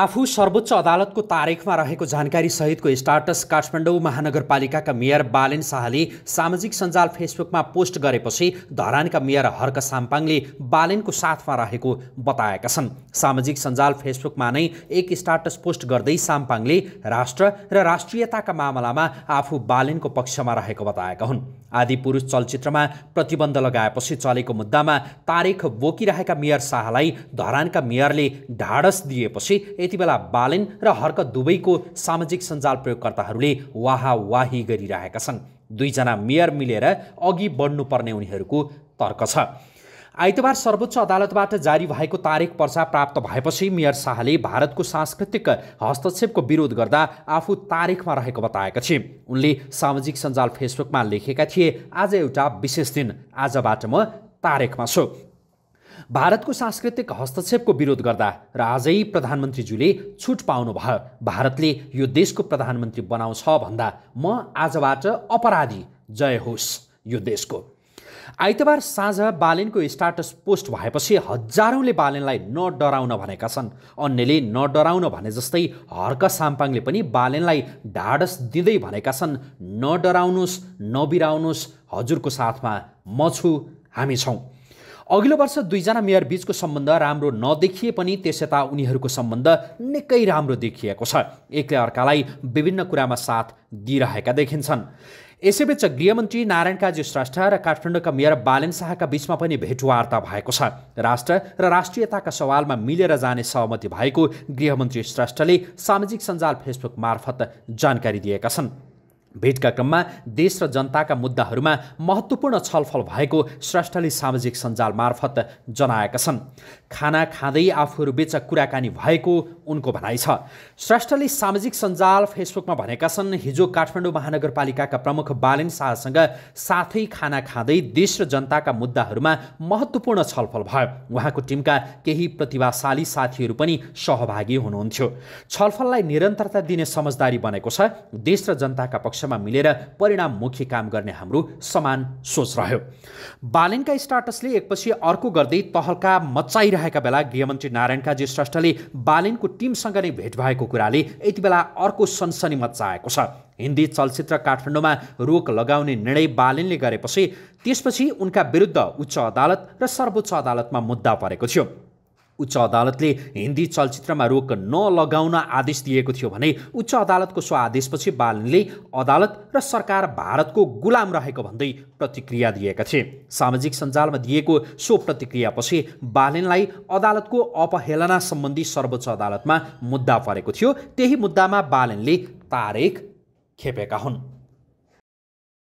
आफू सर्वोच्च अदालतको तारिखमा रहेको जानकारी सहितको स्टाटस काठमाडौँ महानगरपालिकाका मेयर बालेन शाहले सामाजिक सञ्जाल फेसबुकमा पोस्ट गरेपछि धरानका मेयर हर्क साम्पाङले बालेनको साथमा रहेको बताएका छन् सामाजिक सञ्जाल फेसबुकमा नै एक स्टाटस पोस्ट गर्दै साम्पाङले राष्ट्र र राष्ट्रियताका मामलामा आफू बालेनको पक्षमा रहेको बताएका हुन् आदि पुरुष चलचित्रमा प्रतिबन्ध लगाएपछि चलेको मुद्दामा तारिख बोकिरहेका मेयर शाहलाई धरानका मेयरले ढाडस दिएपछि यति बेला बालेन र हर्क दुवैको सामाजिक सञ्जाल प्रयोगकर्ताहरूले वाहावाही गरिरहेका छन् दुईजना मेयर मिलेर अघि बढ्नुपर्ने उनीहरूको तर्क छ आइतबार सर्वोच्च अदालतबाट जारी भएको तारिक पर्चा प्राप्त भएपछि मेयर शाहले भारतको सांस्कृतिक हस्तक्षेपको विरोध गर्दा आफू तारिकमा रहेको बताएका थिए उनले सामाजिक सञ्जाल फेसबुकमा लेखेका थिए आज एउटा विशेष दिन आजबाट म तारेकमा छु भारतको सांस्कृतिक हस्तक्षेपको विरोध गर्दा र आजै प्रधानमन्त्रीज्यूले छुट पाउनुभयो भारतले यो देशको प्रधानमन्त्री बनाउँछ भन्दा म आजबाट अपराधी जय होस् यो देशको आइतबार साँझ बालेनको स्टाटस पोस्ट भएपछि हजारौँले बालेनलाई नडराउन भनेका छन् अन्यले नडराउन भने जस्तै हर्क साम्पाङले पनि बालेनलाई ढाडस दिँदै भनेका छन् नडराउनुहोस् नबिराउनुहोस् हजुरको साथमा म छु हामी छौँ अघिल्लो वर्ष दुईजना मेयर बीचको सम्बन्ध राम्रो नदेखिए पनि त्यसयता उनीहरूको सम्बन्ध निकै राम्रो देखिएको छ एकले अर्कालाई विभिन्न कुरामा साथ दिइरहेका देखिन्छन् यसैबीच गृहमन्त्री नारायण काजी श्रेष्ठ र काठमाडौँका मेयर बालन शाहका बीचमा पनि भेटवार्ता भएको छ राष्ट्र र राष्ट्रियताका सवालमा मिलेर जाने सहमति भएको गृहमन्त्री श्रेष्ठले सामाजिक सञ्जाल फेसबुक मार्फत जानकारी दिएका छन् भेटका क्रममा देश र जनताका मुद्दाहरूमा महत्त्वपूर्ण छलफल भएको श्रेष्ठले सामाजिक सञ्जाल मार्फत जनाएका छन् खाना खाँदै आफूहरूबीच कुराकानी भएको उनको भनाइ छ श्रेष्ठले सामाजिक सञ्जाल फेसबुकमा भनेका छन् हिजो काठमाडौँ महानगरपालिकाका प्रमुख बालेन शाहसँग साथै खाना खाँदै देश र जनताका मुद्दाहरूमा महत्त्वपूर्ण छलफल भयो उहाँको टिमका केही प्रतिभाशाली साथीहरू पनि सहभागी हुनुहुन्थ्यो छलफललाई निरन्तरता दिने समझदारी बनेको छ देश र जनताका पक्ष पक्षमा मिलेर परिणाममुखी काम गर्ने हाम्रो समान सोच रह्यो बालेनका स्टार्टसले एकपछि अर्को गर्दै तहल्का मचाइरहेका बेला गृहमन्त्री नारायण काजी श्रेष्ठले बालेनको टिमसँग नै भेट भएको कुराले यति बेला अर्को सनसनी मचाएको छ हिन्दी चलचित्र काठमाडौँमा रोक लगाउने निर्णय बालेनले गरेपछि त्यसपछि उनका विरुद्ध उच्च अदालत र सर्वोच्च अदालतमा मुद्दा परेको थियो उच्च अदालतले हिन्दी चलचित्रमा रोक नलगाउन आदेश दिएको थियो भने उच्च अदालतको सो आदेशपछि बालनले अदालत र सरकार भारतको गुलाम रहेको भन्दै प्रतिक्रिया दिएका थिए सामाजिक सञ्जालमा दिएको सो प्रतिक्रियापछि बालनलाई अदालतको अपहेलना सम्बन्धी सर्वोच्च अदालतमा मुद्दा परेको थियो त्यही मुद्दामा बालनले तारेक खेपेका हुन्